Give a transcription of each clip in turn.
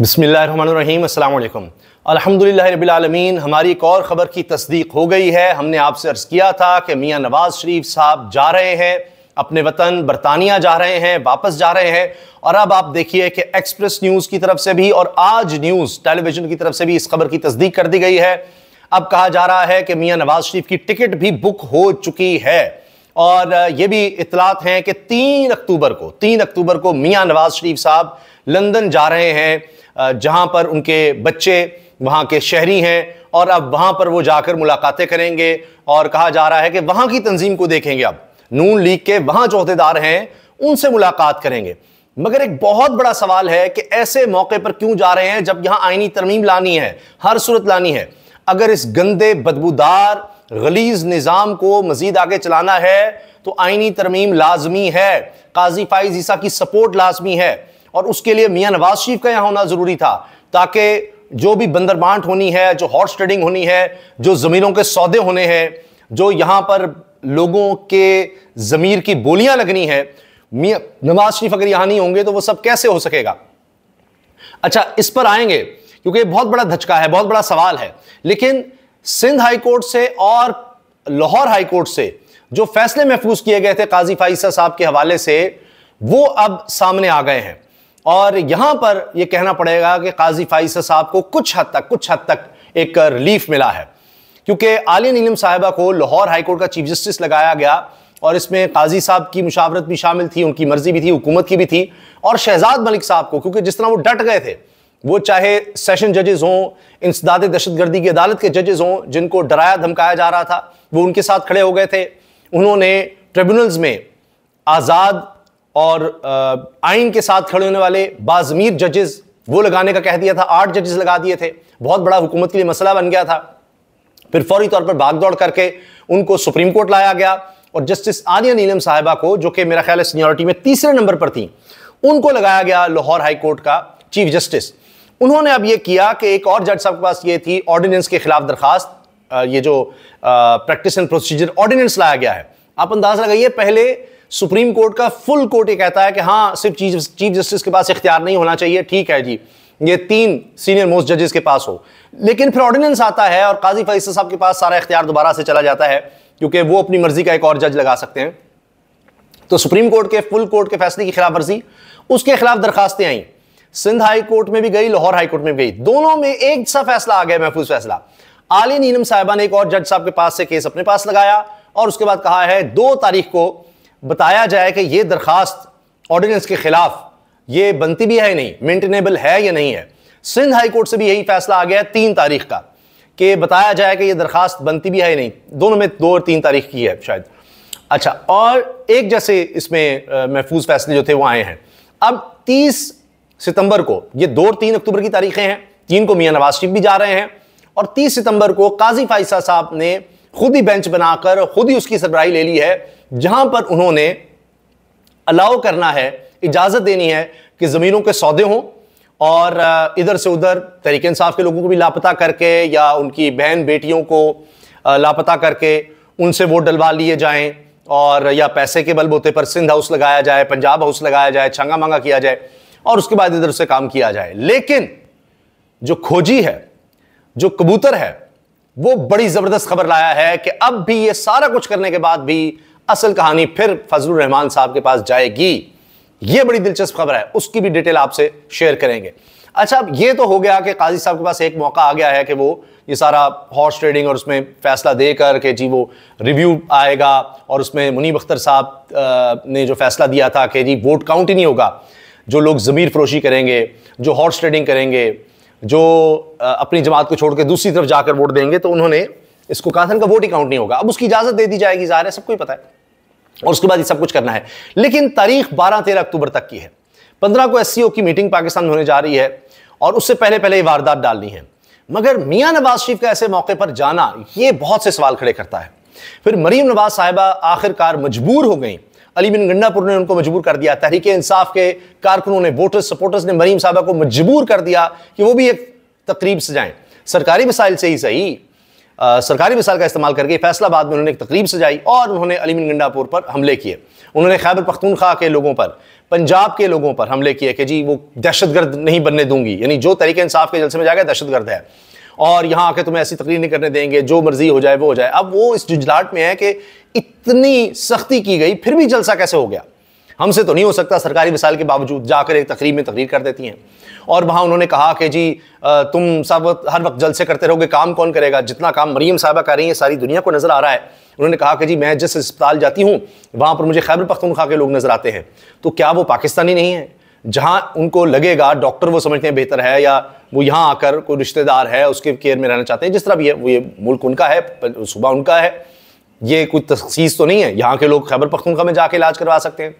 बसमीम् अल्लाम अल्हम्दुलिल्लाह हमारी एक और ख़बर की तस्दीक हो गई है हमने आपसे अर्ज़ किया था कि मियाँ नवाज़ शरीफ साहब जा रहे हैं अपने वतन बरतानिया जा रहे हैं वापस जा रहे हैं और अब आप देखिए कि एक्सप्रेस न्यूज़ की तरफ से भी और आज न्यूज़ टेलीविज़न की तरफ से भी इस खबर की तस्दीक कर दी गई है अब कहा जा रहा है कि मियाँ नवाज़ शरीफ की टिकट भी बुक हो चुकी है और ये भी इतलात हैं कि तीन अक्टूबर को तीन अक्टूबर को मियाँ नवाज शरीफ साहब लंदन जा रहे हैं जहाँ पर उनके बच्चे वहाँ के शहरी हैं और अब वहाँ पर वो जाकर मुलाकातें करेंगे और कहा जा रहा है कि वहाँ की तंजीम को देखेंगे अब नून लीग के वहाँ जो अहदेदार हैं उनसे मुलाकात करेंगे मगर एक बहुत बड़ा सवाल है कि ऐसे मौके पर क्यों जा रहे हैं जब यहाँ आइनी तरमीम लानी है हर सूरत लानी है अगर इस गंदे बदबूदार गलीज निज़ाम को मज़ीद आगे चलाना है तो आइनी तरमीम लाजमी है काजी फाइज ईसा की सपोर्ट लाजमी है और उसके लिए मियाँ नवाज शरीफ का यहाँ होना ज़रूरी था ताकि जो भी बंदरबांट होनी है जो हॉर्स ट्रेडिंग होनी है जो ज़मीनों के सौदे होने हैं जो यहाँ पर लोगों के ज़मीर की बोलियाँ लगनी है मियाँ नवाज शरीफ अगर यहाँ नहीं होंगे तो वह सब कैसे हो सकेगा अच्छा इस पर आएंगे क्योंकि बहुत बड़ा धचका है बहुत बड़ा सवाल है लेकिन सिंध हाईकोर्ट से और लाहौर हाईकोर्ट से जो फैसले महफूज किए गए थे काजी फाइसा साहब के हवाले से वो अब सामने आ गए हैं और यहां पर यह कहना पड़ेगा कि काजी फाइसा साहब को कुछ हद तक कुछ हद तक एक रिलीफ मिला है क्योंकि आलिया नीलम साहिबा को लाहौर हाईकोर्ट का चीफ जस्टिस लगाया गया और इसमें काजी साहब की मुशावरत भी शामिल थी उनकी मर्जी भी थी हुकूमत की भी थी और शहजाद मलिक साहब को क्योंकि जिस तरह वो डट गए थे वो चाहे सेशन जजेस हों इंसदाद दहशतगर्दी की अदालत के जजेस हों जिनको डराया धमकाया जा रहा था वो उनके साथ खड़े हो गए थे उन्होंने ट्रिब्यूनल्स में आज़ाद और आइन के साथ खड़े होने वाले बाज़मीर जजेस वो लगाने का कह दिया था आठ जजेस लगा दिए थे बहुत बड़ा हुकूमत के लिए मसला बन गया था फिर फौरी तौर पर भागदौड़ करके उनको सुप्रीम कोर्ट लाया गया और जस्टिस आलिया नीलम साहिबा को जो कि मेरा ख्याल है सीनियरिटी में तीसरे नंबर पर थी उनको लगाया गया लाहौर हाई कोर्ट का चीफ जस्टिस उन्होंने अब यह किया कि एक और जज साहब के पास ये थी ऑर्डिनेंस के खिलाफ दरखास्त ये जो प्रैक्टिस एंड प्रोसीजर ऑर्डिनेंस लाया गया है आप अंदाज लगाइए पहले सुप्रीम कोर्ट का फुल कोर्ट ये कहता है कि हाँ सिर्फ चीफ चीफ जस्टिस के पास इख्तियार नहीं होना चाहिए ठीक है जी ये तीन सीनियर मोस्ट जजेस के पास हो लेकिन फिर ऑर्डिनेंस आता है और काजी फैसल साहब के पास सारा इख्तियार दोबारा से चला जाता है क्योंकि वो अपनी मर्जी का एक और जज लगा सकते हैं तो सुप्रीम कोर्ट के फुल कोर्ट के फैसले की खिलाफ वर्जी उसके खिलाफ दरखास्तें आईं सिंध हाई कोर्ट में भी गई लाहौर हाई कोर्ट में भी गई दोनों में एक सा फैसला आ गया महफूज फैसला आली नीनम साहिबा ने एक और जज साहब के पास से केस अपने पास लगाया और उसके बाद कहा है दो तारीख को बताया जाए कि यह दरखास्त ऑर्डिनेंस के खिलाफ ये बनती भी है नहीं मेंटेनेबल है या नहीं है सिंध हाई कोर्ट से भी यही फैसला आ गया है तीन तारीख का कि बताया जाए कि यह दरखास्त बनती भी है नहीं दोनों में दो और तीन तारीख की है शायद अच्छा और एक जैसे इसमें महफूज फैसले जो थे वो आए हैं अब तीस सितंबर को ये दो और तीन अक्टूबर की तारीखें हैं तीन को मियां नवाज शरीफ भी जा रहे हैं और तीस सितंबर को काजी फाइसा साहब ने खुद ही बेंच बनाकर खुद ही उसकी सरबराही ले ली है जहां पर उन्होंने अलाउ करना है इजाज़त देनी है कि ज़मीनों के सौदे हों और इधर से उधर तरीके इंसाफ के लोगों को भी लापता करके या उनकी बहन बेटियों को लापता करके उनसे वोट डलवा लिए जाएं और या पैसे के बलबूते पर सिंध हाउस लगाया जाए पंजाब हाउस लगाया जाए छंगा मांगा किया जाए और उसके बाद इधर से काम किया जाए लेकिन जो खोजी है जो कबूतर है वो बड़ी जबरदस्त खबर लाया है कि अब भी ये सारा कुछ करने के बाद भी असल कहानी फिर फजल रहमान साहब के पास जाएगी ये बड़ी दिलचस्प खबर है उसकी भी डिटेल आपसे शेयर करेंगे अच्छा अब ये तो हो गया कि काजी साहब के पास एक मौका आ गया है कि वो ये सारा हॉर्स ट्रेडिंग और उसमें फैसला देकर के जी वो रिव्यू आएगा और उसमें मुनीब अख्तर साहब ने जो फैसला दिया था कि जी वोट काउंट ही नहीं होगा जो लोग ज़मीर फरोशी करेंगे जो हॉर्स ट्रेडिंग करेंगे जो अपनी जमात को छोड़ के दूसरी तरफ जाकर वोट देंगे तो उन्होंने इसको कहा था उनका वोट ही काउंट नहीं होगा अब उसकी इजाज़त दे दी जाएगी ज़ाहिर है सबको ही पता है और उसके बाद ये सब कुछ करना है लेकिन तारीख बारह तेरह अक्टूबर तक की है पंद्रह को एस की मीटिंग पाकिस्तान में होने जा रही है और उससे पहले पहले ये वारदात डालनी है मगर मियाँ नवाज शरीफ का ऐसे मौके पर जाना ये बहुत से सवाल खड़े करता है फिर मरीम नवाज साहिबा आखिरकार मजबूर हो गई अली बिन गन्नापुर ने उनको मजबूर कर दिया तहरीक इंसाफ के कारकुनों ने वोटर्स सपोर्टर्स ने मरीम साहबा को मजबूर कर दिया कि वो भी एक तकरीब सजाएं सरकारी मिसाइल से ही सही आ, सरकारी मिसाल का इस्तेमाल करके फैसलाबाद में उन्होंने एक तकरीब सजाई और उन्होंने अलीमिन गंडापुर पर हमले किए उन्होंने खैबर पख्तूनख्वा के लोगों पर पंजाब के लोगों पर हमले किए कि जी वो दहशतगर्द नहीं बनने दूंगी यानी जो तरीके इंसाफ के जलसे में जाएगा दहशतगर्द है और यहाँ आके तुम्हें ऐसी तकरीर नहीं करने देंगे जो मर्जी हो जाए वो हो जाए अब वो इस जुजलाट में है कि इतनी सख्ती की गई फिर भी जलसा कैसे हो गया हमसे तो नहीं हो सकता सरकारी मिसाल के बावजूद जाकर एक तकरीब में तकरीर कर देती हैं और वहाँ उन्होंने कहा कि जी तुम सब हर वक्त जलसे करते रहोगे काम कौन करेगा जितना काम मरीम साहबा कर रही हैं सारी दुनिया को नज़र आ रहा है उन्होंने कहा कि जी मैं जिस अस्पताल जाती हूँ वहाँ पर मुझे खैबर पख्तूनख्वा के लोग नज़र आते हैं तो क्या वो पाकिस्तानी नहीं है जहां उनको लगेगा डॉक्टर वो समझते हैं बेहतर है या वो यहाँ आकर कोई रिश्तेदार है उसके केयर में रहना चाहते हैं जिस तरह भी है वो ये मुल्क उनका है सुबह उनका है ये कोई तखसीस तो नहीं है यहाँ के लोग खैबर पख्तूनखा में जाके इलाज करवा सकते हैं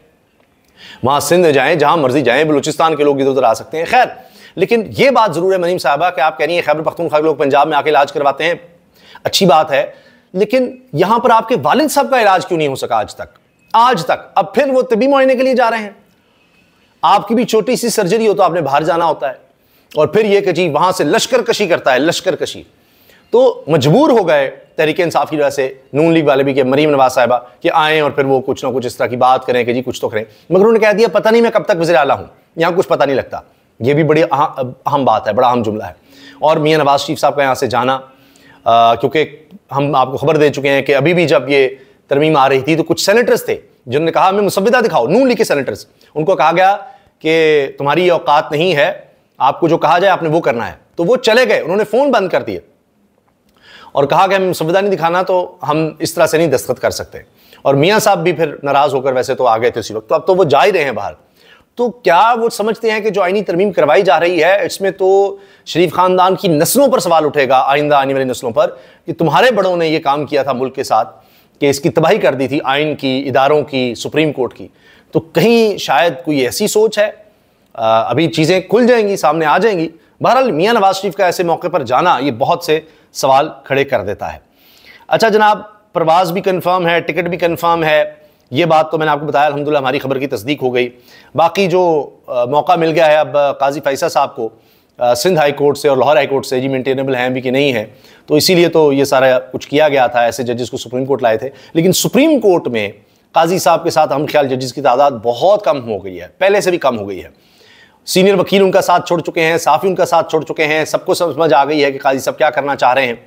वहाँ सिंध जाएँ जहाँ मर्जी जाएँ बलूचिस्तान के लोग इधर उधर आ सकते हैं खैर लेकिन ये बात ज़रूर है मनीम साहबा कि आप कह रही हैं खैबर पख्तूनखा के लोग पंजाब में आके इलाज करवाते हैं अच्छी बात है लेकिन यहाँ पर आपके वालिद साहब का इलाज क्यों नहीं हो सका आज तक आज तक अब फिर वो तबी मुआयने के लिए जा रहे हैं आपकी भी छोटी सी सर्जरी हो तो आपने बाहर जाना होता है और फिर यह जी वहां से लश्कर कशी करता है लश्कर कशी तो मजबूर हो गए तरीके इंसाफ की वजह से नून लीग वाले भी के मरीम नवाज साहबा कि आए और फिर वो कुछ ना कुछ इस तरह की बात करें कि जी कुछ तो करें मगर उन्होंने कह दिया पता नहीं मैं कब तक वजे आला हूं यहां कुछ पता नहीं लगता ये भी बड़ी अहम बात है बड़ा अहम जुमला है और मियाँ नवाज शरीफ साहब का यहाँ से जाना क्योंकि हम आपको खबर दे चुके हैं कि अभी भी जब ये तरमीम आ रही थी तो कुछ सेनेटर्स थे जिन्होंने कहा हमें मुसविदा दिखाओ नून लीग के सेनेटर्स उनको कहा गया कि तुम्हारी ये औकात नहीं है आपको जो कहा जाए आपने वो करना है तो वो चले गए उन्होंने फ़ोन बंद कर दिए और कहा कि हम संविधान नहीं दिखाना तो हम इस तरह से नहीं दस्तखत कर सकते और मियाँ साहब भी फिर नाराज़ होकर वैसे तो आ गए थे उसी वक्त तो अब तो वो जा ही रहे हैं बाहर तो क्या वो समझते हैं कि जो आइनी तरमीम करवाई जा रही है इसमें तो शरीफ खानदान की नस्लों पर सवाल उठेगा आइंदा आने वाली नस्लों पर कि तुम्हारे बड़ों ने ये काम किया था मुल्क के साथ कि इसकी तबाही कर दी थी आइन की इदारों की सुप्रीम कोर्ट की तो कहीं शायद कोई ऐसी सोच है आ, अभी चीज़ें खुल जाएंगी सामने आ जाएंगी बहरहाल मियाँ नवाज शरीफ का ऐसे मौके पर जाना ये बहुत से सवाल खड़े कर देता है अच्छा जनाब प्रवास भी कन्फर्म है टिकट भी कन्फर्म है ये बात तो मैंने आपको बताया अलहमदिल्ला हमारी खबर की तस्दीक हो गई बाकी जो आ, मौका मिल गया है अब काजी फैसा साहब को आ, सिंध हाई कोर्ट से और लाहौर हाई कोर्ट से जी मेंटेनेबल हैं भी कि नहीं है तो इसीलिए तो ये सारा कुछ किया गया था ऐसे जजेस को सुप्रीम कोर्ट लाए थे लेकिन सुप्रीम कोर्ट में काजी साहब के साथ हम ख्याल जजेस की तादाद बहुत कम हो गई है पहले से भी कम हो गई है सीनियर वकील उनका साथ छोड़ चुके हैं साफ़ी उनका साथ छोड़ चुके हैं सबको समझ आ गई है कि काजी साहब क्या करना चाह रहे हैं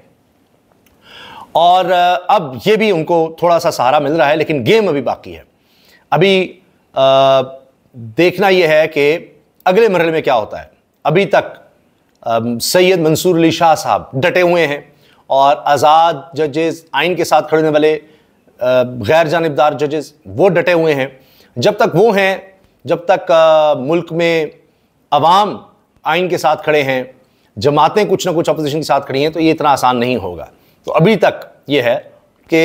और अब ये भी उनको थोड़ा सा सहारा मिल रहा है लेकिन गेम अभी बाकी है अभी आ, देखना यह है कि अगले मरल में क्या होता है अभी तक सैयद मंसूर अली शाह साहब डटे हुए हैं और आज़ाद जजेस आइन के साथ खड़े होने वाले गैर जानबदार जजेस वो डटे हुए हैं जब तक वो हैं जब तक मुल्क में आवाम आइन के साथ खड़े हैं जमातें कुछ ना कुछ अपोजिशन के साथ खड़ी हैं तो ये इतना आसान नहीं होगा तो अभी तक ये है कि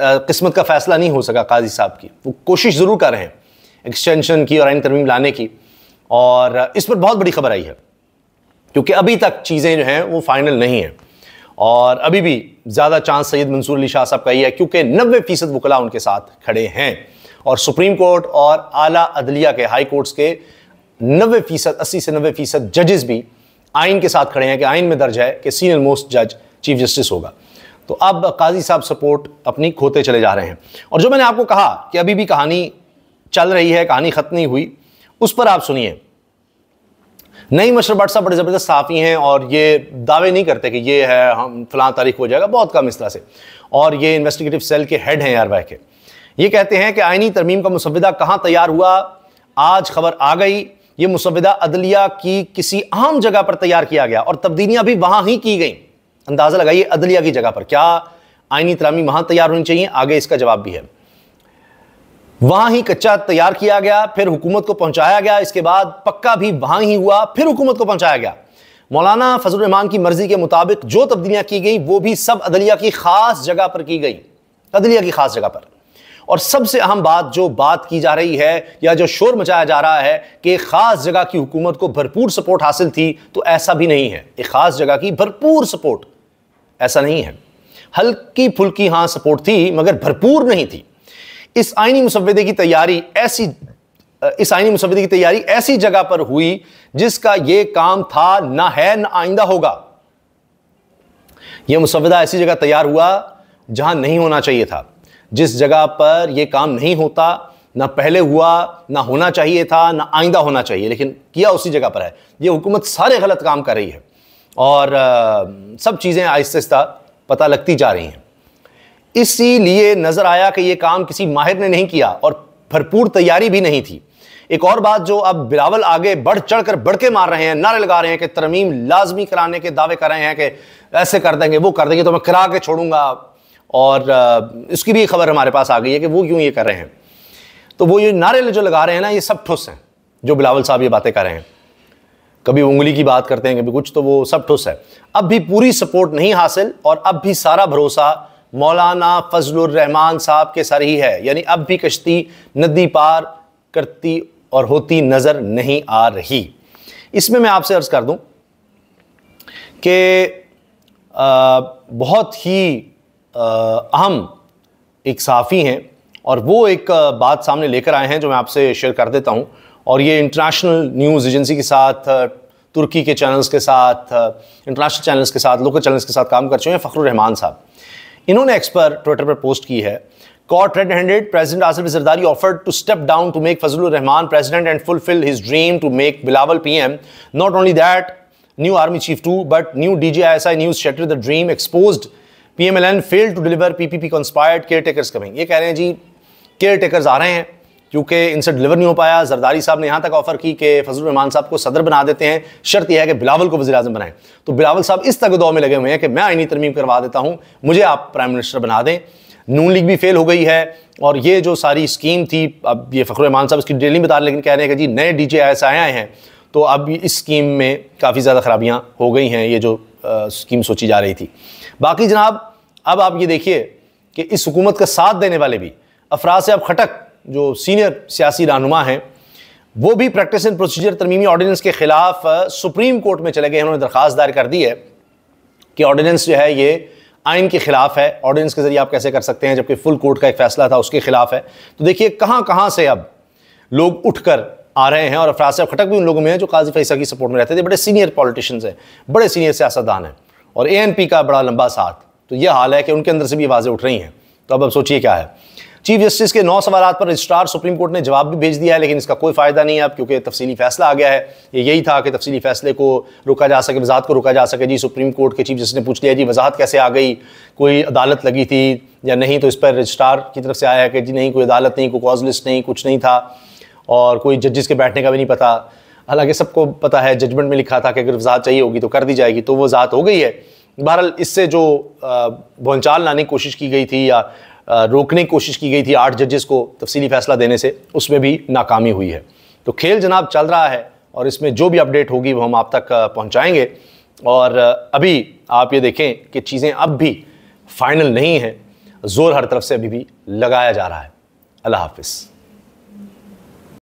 किस्मत का फैसला नहीं हो सका काजी साहब की वो कोशिश ज़रूर कर रहे हैं एक्सटेंशन की और आइन तरमीम लाने की और इस पर बहुत बड़ी खबर आई है क्योंकि अभी तक चीज़ें जो हैं वो फाइनल नहीं हैं और अभी भी ज़्यादा चांस सैयद मंसूर अली शाह साहब का ही है क्योंकि नबे फ़ीसद वकला उनके साथ खड़े हैं और सुप्रीम कोर्ट और आला अदलिया के हाई कोर्ट्स के नबे फ़ीसद अस्सी से नबे फ़ीसद जजेस भी आइन के साथ खड़े हैं कि आइन में दर्ज है कि सीनियर मोस्ट जज चीफ जस्टिस होगा तो अब काजी साहब सपोर्ट अपनी खोते चले जा रहे हैं और जो मैंने आपको कहा कि अभी भी कहानी चल रही है कहानी ख़त्म नहीं हुई उस पर आप सुनिए नहीं मशर भट्ट साहब बड़े ज़बरदस्त साफ़ी हैं और ये दावे नहीं करते कि ये है हम फलां तारीख हो जाएगा बहुत कम इस तरह से और ये इन्वेस्टिगेटिव सेल के हेड हैं यार के ये कहते हैं कि आइनी तरमीम का मुसविदा कहाँ तैयार हुआ आज खबर आ गई ये मुसविदा अदलिया की किसी अहम जगह पर तैयार किया गया और तब्दीलियाँ भी वहाँ ही की गई अंदाज़ा लगाइए अदलिया की जगह पर क्या आइनी तरामी वहाँ तैयार होनी चाहिए आगे इसका जवाब भी है वहां ही कच्चा तैयार किया गया फिर हुकूमत को पहुंचाया गया इसके बाद पक्का भी वहां ही हुआ फिर हुकूमत को पहुंचाया गया मौलाना फजल रमान की मर्जी के मुताबिक जो तब्दीलियां की गई वो भी सब अदलिया की खास जगह पर की गई अदलिया की खास जगह पर और सबसे अहम बात जो बात की जा रही है या जो शोर मचाया जा रहा है कि खास जगह की हुकूमत को भरपूर सपोर्ट हासिल थी तो ऐसा भी नहीं है एक खास जगह की भरपूर सपोर्ट ऐसा नहीं है हल्की फुल्की हाँ सपोर्ट थी मगर भरपूर नहीं थी इस आइनी मुसवदे की तैयारी ऐसी इस आइनी मुसवदे की तैयारी ऐसी जगह पर हुई जिसका यह काम था ना है ना आइंदा होगा यह मुसवदा ऐसी जगह तैयार हुआ जहां नहीं होना चाहिए था जिस जगह पर यह काम नहीं होता ना पहले हुआ ना होना चाहिए था ना आइंदा होना चाहिए लेकिन किया उसी जगह पर है यह हुकूमत सारे गलत काम कर रही है और आ, सब चीज़ें आहिस्ता आहिस्ता पता लगती जा रही हैं इसीलिए नजर आया कि यह काम किसी माहिर ने नहीं किया और भरपूर तैयारी भी नहीं थी एक और बात जो अब बिलावल आगे बढ़ चढ़कर बढ़के मार रहे हैं नारे लगा रहे हैं कि तरमीम लाजमी कराने के दावे कर रहे हैं कि ऐसे कर देंगे वो कर देंगे तो मैं करा के छोड़ूंगा और इसकी भी खबर हमारे पास आ गई है कि वो क्यों ये कर रहे हैं तो वो ये नारे जो लगा रहे हैं ना ये सब ठुस हैं जो बिलावल साहब ये बातें कर रहे हैं कभी उंगली की बात करते हैं कभी कुछ तो वो सब ठुस है अब भी पूरी सपोर्ट नहीं हासिल और अब भी सारा भरोसा मौलाना फजलरहमान साहब के सर ही है यानी अब भी कश्ती नदी पार करती और होती नज़र नहीं आ रही इसमें मैं आपसे अर्ज़ कर दूं कि बहुत ही अहम एक साफ़ी हैं और वो एक बात सामने लेकर आए हैं जो मैं आपसे शेयर कर देता हूं और ये इंटरनेशनल न्यूज़ एजेंसी के साथ तुर्की के चैनल्स के साथ इंटरनेशनल चैनल्स के साथ लोकल चैनल्स के साथ काम कर चुके हैं फ़खर साहब इन्होंने एक्स पर ट्विटर पर पोस्ट की है caught red handed president Asif Zardari offer to step down to make Fazal Rehman president and fulfil his dream to make Bilawal P M not only that new army chief too but new D G I S I news shatter the dream expose P M L N fail to deliver P P P conspired caretakers coming ये कह रहे हैं जी care takers आ रहे हैं क्योंकि इनसे deliver नहीं हो पाया जरदारी साहब ने यहाँ तक ऑफर की कि फजल रहमान साहब को सदर बना देते हैं शर्त यह है कि बिलावल को वजी अजम बनाएं तो बिलावल साहब इस तक दौ में लगे हुए हैं कि मैं आईनी तरमीम करवा देता हूँ मुझे आप प्राइम मिनिस्टर बना दें नून लीग भी फेल हो गई है और ये जो सारी स्कीम थी अब ये फखर रहमान साहब इसकी डेली बता रहे लेकिन कह रहे हैं कि जी नए डी जे आए हैं तो अब इस स्कीम में काफ़ी ज़्यादा खराबियाँ हो गई हैं ये जो स्कीम सोची जा रही थी बाकी जनाब अब आप ये देखिए कि इस हुकूमत का साथ देने वाले भी अफराज से अब खटक जो सीनियर सियासी रहनुमा हैं वो भी प्रैक्टिस एंड प्रोसीजर तरमीमी ऑर्डिनेंस के ख़िलाफ़ सुप्रीम कोर्ट में चले गए उन्होंने दरख्वास्त दायर कर दी है कि ऑर्डिनेंस जो है ये आइन के ख़िलाफ़ है ऑर्डिनेंस के ज़रिए आप कैसे कर सकते हैं जबकि फुल कोर्ट का एक फ़ैसला था उसके ख़िलाफ़ है तो देखिए कहाँ कहाँ से अब लोग उठकर आ रहे हैं और अफराज साहब खटक भी उन लोगों में है जो काजी फैसा की सपोर्ट में रहते थे बड़े सीनियर पॉलिटिशियंस हैं बड़े सीनियर सियासतदान हैं और ए एन पी का बड़ा लंबा साथ तो यह हाल है कि उनके अंदर से भी आवाज़ें उठ रही हैं तो अब अब सोचिए क्या है चीफ जस्टिस के नौ सवाल पर रजिस्ट्रार सुप्रीम कोर्ट ने जवाब भी भेज दिया है लेकिन इसका कोई फायदा नहीं है अब क्योंकि तफसीली फैसला आ गया है ये यही था कि तफसीली फैसले को रोका जा सके वजाहत को रोका जा सके जी सुप्रीम कोर्ट के चीफ जस्टिस ने पूछ लिया जी वजाहत कैसे आ गई कोई अदालत लगी थी या नहीं तो इस पर रजिस्ट्रार की तरफ से आया है कि जी नहीं कोई अदालत नहीं कोई कॉज लिस्ट नहीं कुछ नहीं था और कोई जजिस के बैठने का भी नहीं पता हालांकि सबको पता है जजमेंट में लिखा था कि अगर वजाहत चाहिए होगी तो कर दी जाएगी तो वो वजाहत हो गई है बहरहाल इससे जो भोनचाल लाने की कोशिश की गई थी या रोकने की कोशिश की गई थी आठ जजेस को तफसीली फैसला देने से उसमें भी नाकामी हुई है तो खेल जनाब चल रहा है और इसमें जो भी अपडेट होगी वो हम आप तक पहुँचाएँगे और अभी आप ये देखें कि चीज़ें अब भी फाइनल नहीं हैं जोर हर तरफ से अभी भी लगाया जा रहा है अल्लाह हाफिज़